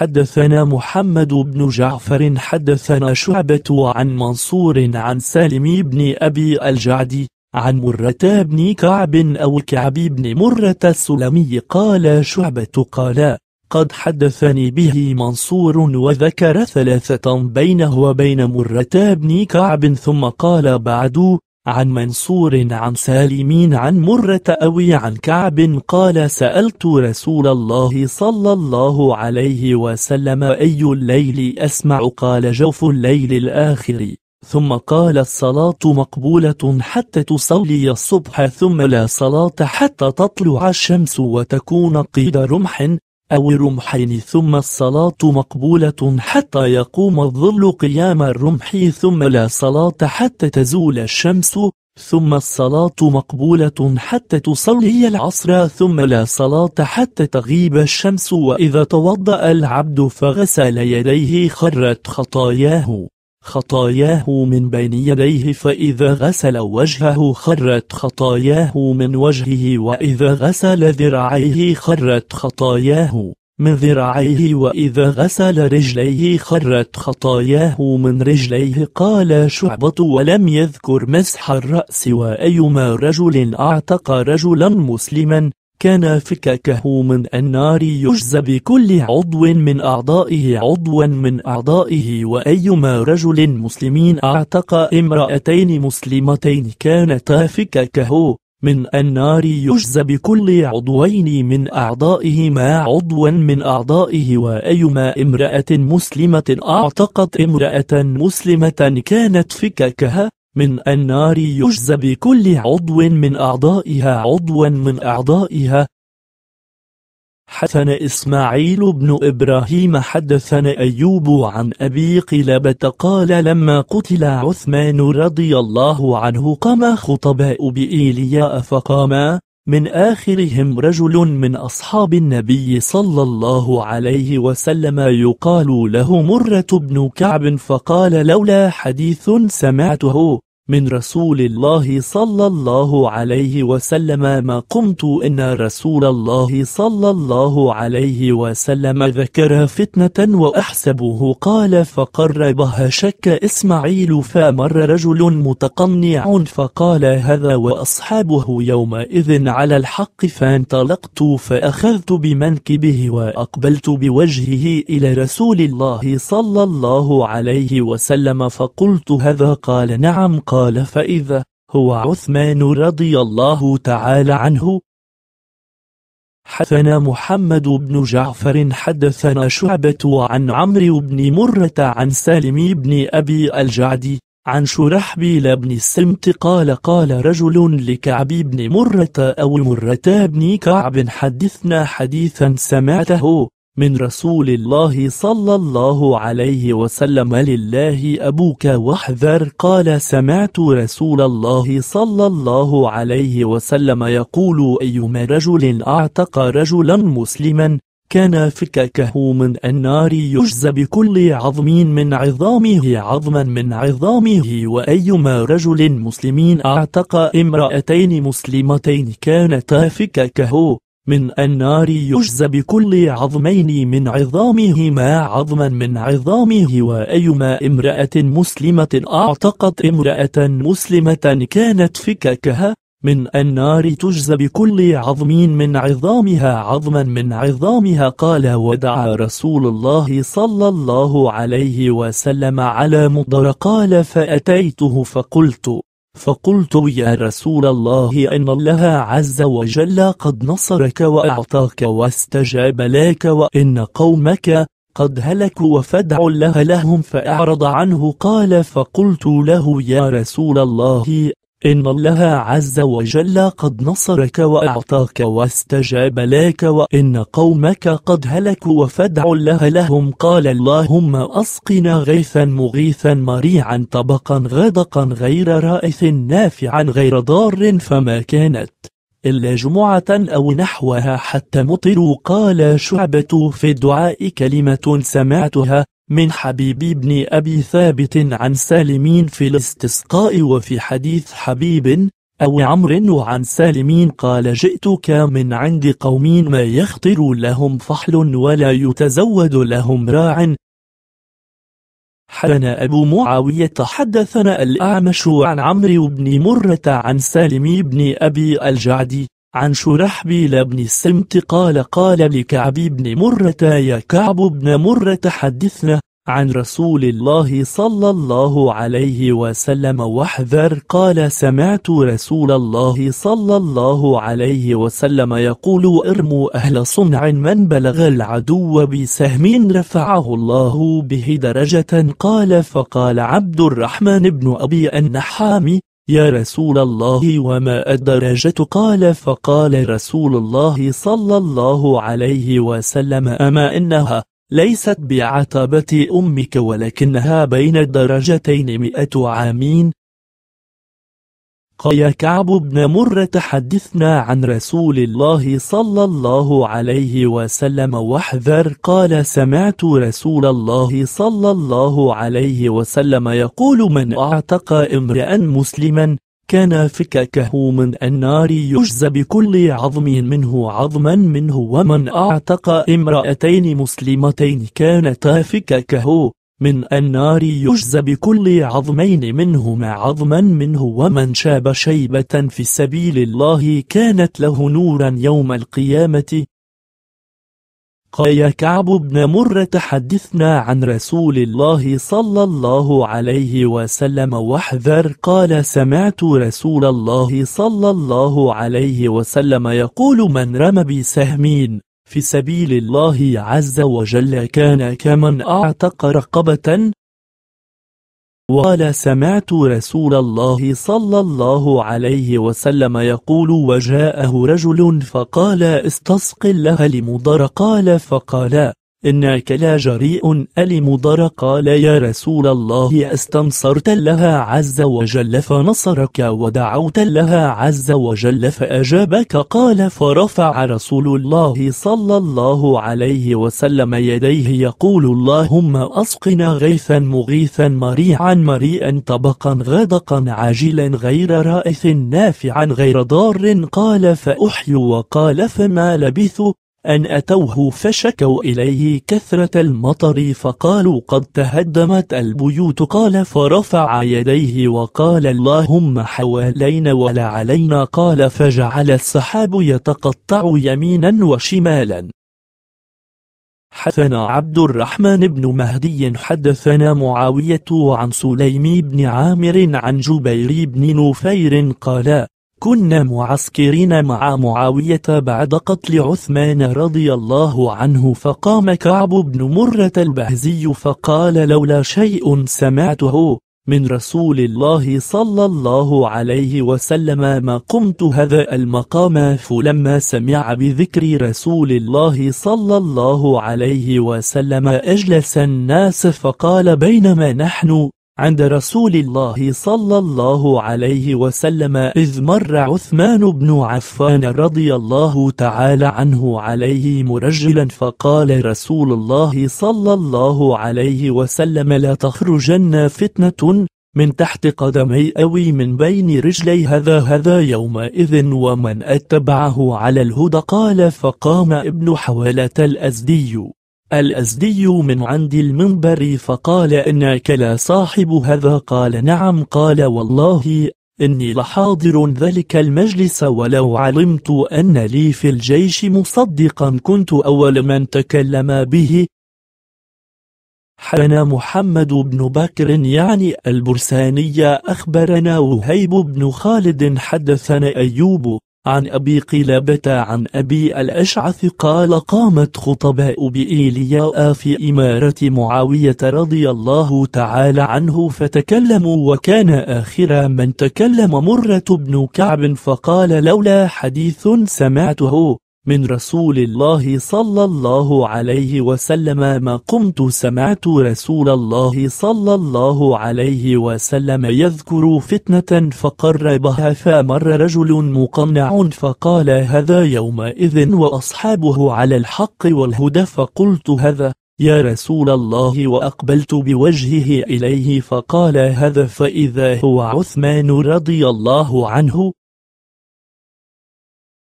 حدثنا محمد بن جعفر حدثنا شعبة عن منصور عن سالم بن أبي الجعد عن مرة بن كعب أو كعب بن مرة السلمي قال شعبة قال قد حدثني به منصور وذكر ثلاثة بينه وبين مرة بن كعب ثم قال بعد عن منصور عن سالمين عن مرة أوي عن كعب قال سألت رسول الله صلى الله عليه وسلم أي الليل أسمع قال جوف الليل الآخر ثم قال الصلاة مقبولة حتى تصلي الصبح ثم لا صلاة حتى تطلع الشمس وتكون قيد رمح أو رمح ثم الصلاة مقبولة حتى يقوم الظل قيام الرمح ثم لا صلاة حتى تزول الشمس ثم الصلاة مقبولة حتى تصلي العصر ثم لا صلاة حتى تغيب الشمس وإذا توضأ العبد فغسل يديه خرت خطاياه خطاياه من بين يديه فإذا غسل وجهه خرت خطاياه من وجهه وإذا غسل ذراعيه خرت خطاياه من ذراعيه وإذا غسل رجليه خرت خطاياه من رجليه قال شعبة ولم يذكر مسح الرأس وأيما رجل أعتق رجلا مسلما كان فككه من النار يجزى بكل عضو من أعضائه عضوا من أعضائه وأيما رجل مسلمين اعتق امرأتين مسلمتين كانتا فككه من النار يجزى بكل عضوين من أعضائهما عضوا من أعضائه وأيما امرأة مسلمة أعتقت امرأة مسلمة كانت فككها من النار يجزى بكل عضو من أعضائها عضوا من أعضائها حدثنا إسماعيل بن إبراهيم حدثنا أيوب عن أبي قلابة قال لما قتل عثمان رضي الله عنه قام خطباء بإيلياء فقاما من آخرهم رجل من أصحاب النبي صلى الله عليه وسلم يقال له مرة بن كعب فقال لولا حديث سمعته من رسول الله صلى الله عليه وسلم ما قمت إن رسول الله صلى الله عليه وسلم ذكر فتنة وأحسبه قال فقربها شك إسماعيل فمر رجل متقنع فقال هذا وأصحابه يومئذ على الحق فانطلقت فأخذت بمنكبه وأقبلت بوجهه إلى رسول الله صلى الله عليه وسلم فقلت هذا قال نعم قال قال فإذا هو عثمان رضي الله تعالى عنه حدثنا محمد بن جعفر حدثنا شعبة عن عمرو بن مرة عن سالم بن أبي الجعد عن شرحبيل بن السمت قال قال رجل لكعب بن مرة أو مرة بن كعب حدثنا حديثا سمعته من رسول الله صلى الله عليه وسلم لله أبوك واحذر قال سمعت رسول الله صلى الله عليه وسلم يقول أيما رجل أعتق رجلا مسلما كان فككه من النار يجزى بكل عظم من عظامه عظما من عظامه وأيما رجل مسلمين أعتق امرأتين مسلمتين كانتا فككه من النار يجزى بكل عظمين من عظامهما عظما من عظامه وأيما امرأة مسلمة أعتقت امرأة مسلمة كانت فككها من النار تجزى بكل عظم من عظامها عظما من عظامها قال ودعا رسول الله صلى الله عليه وسلم على مضر قال فأتيته فقلت فقلت يا رسول الله إن الله عز وجل قد نصرك وأعطاك واستجاب لك وإن قومك قد هلكوا فدع الله لهم فأعرض عنه قال فقلت له يا رسول الله إن الله عز وجل قد نصرك وأعطاك واستجاب لك وإن قومك قد هلكوا فادع الله لهم قال اللهم أسقنا غيثا مغيثا مريعا طبقا غدقا غير رائث نافعا غير ضار فما كانت إلا جمعة أو نحوها حتى مطروا قال شعبة في الدعاء كلمة سمعتها من حبيب بن أبي ثابت عن سالمين في الاستسقاء وفي حديث حبيب أو عمر وعن سالمين قال جئتك من عند قوم ما يخطر لهم فحل ولا يتزود لهم راع حدثنا أبو معاوية حدثنا الأعمش عن عمرو بن مرة عن سالم بن أبي الجعدي عن شرحبيل بن السمت قال قال لكعب بن مرة يا كعب بن مرة حدثنا عن رسول الله صلى الله عليه وسلم واحذر قال سمعت رسول الله صلى الله عليه وسلم يقول ارموا أهل صنع من بلغ العدو بسهم رفعه الله به درجة قال فقال عبد الرحمن بن أبي النحام يا رسول الله وما الدرجة قال فقال رسول الله صلى الله عليه وسلم أما إنها ليست بعتبة أمك ولكنها بين الدرجتين مئة عامين قال كعب بن مرة حدثنا عن رسول الله صلى الله عليه وسلم واحذر قال سمعت رسول الله صلى الله عليه وسلم يقول من اعتق امرأ مسلما كان فككه من النار يجزى بكل عظم منه عظما منه ومن اعتق امرأتين مسلمتين كانتا فككه من النار يجزى بكل عظمين منهما عظما منه ومن شاب شيبة في سبيل الله كانت له نورا يوم القيامة قال كعب بن مرة تحدثنا عن رسول الله صلى الله عليه وسلم واحذر قال سمعت رسول الله صلى الله عليه وسلم يقول من رمى بسهمين في سبيل الله عز وجل كان كمن أعتق رقبة وقال سمعت رسول الله صلى الله عليه وسلم يقول وجاءه رجل فقال استسق الله لمضر قال فقال إنك لا جريء ألم ضر قال يا رسول الله استنصرت لها عز وجل فنصرك ودعوت لها عز وجل فأجابك قال فرفع رسول الله صلى الله عليه وسلم يديه يقول اللهم أسقنا غيثا مغيثا مريعا مريئا طبقا غدقا عاجلا غير رائث نافعا غير ضار قال فأحي وقال فما لبثوا أن أتوه فشكوا إليه كثرة المطر فقالوا قد تهدمت البيوت قال فرفع يديه وقال اللهم حوالينا ولا علينا قال فجعل السحاب يتقطع يمينا وشمالا حدثنا عبد الرحمن بن مهدي حدثنا معاوية عن سليم بن عامر عن جبير بن نفير قال كنا معسكرين مع معاوية بعد قتل عثمان رضي الله عنه فقام كعب بن مرة البهزي فقال لولا شيء سمعته من رسول الله صلى الله عليه وسلم ما قمت هذا المقام فلما سمع بذكر رسول الله صلى الله عليه وسلم أجلس الناس فقال بينما نحن عند رسول الله صلى الله عليه وسلم إذ مر عثمان بن عفان رضي الله تعالى عنه عليه مرجلا فقال رسول الله صلى الله عليه وسلم لا تخرجن فتنة من تحت قدمي أوي من بين رجلي هذا هذا يومئذ ومن أتبعه على الهدى قال فقام ابن حوالة الأزدي الأزدي من عند المنبر فقال إنك لا صاحب هذا قال نعم قال والله إني لحاضر ذلك المجلس ولو علمت أن لي في الجيش مصدقا كنت أول من تكلم به حنا محمد بن بكر يعني البرساني أخبرنا وهيب بن خالد حدثنا أيوب عن أبي قلابة عن أبي الأشعث قال قامت خطباء بإيلياء في إمارة معاوية رضي الله تعالى عنه فتكلموا وكان آخر من تكلم مرة بن كعب فقال لولا حديث سمعته من رسول الله صلى الله عليه وسلم ما قمت سمعت رسول الله صلى الله عليه وسلم يذكر فتنة فقربها فمر رجل مقنع فقال هذا يومئذ وأصحابه على الحق والهدى فقلت هذا يا رسول الله وأقبلت بوجهه إليه فقال هذا فإذا هو عثمان رضي الله عنه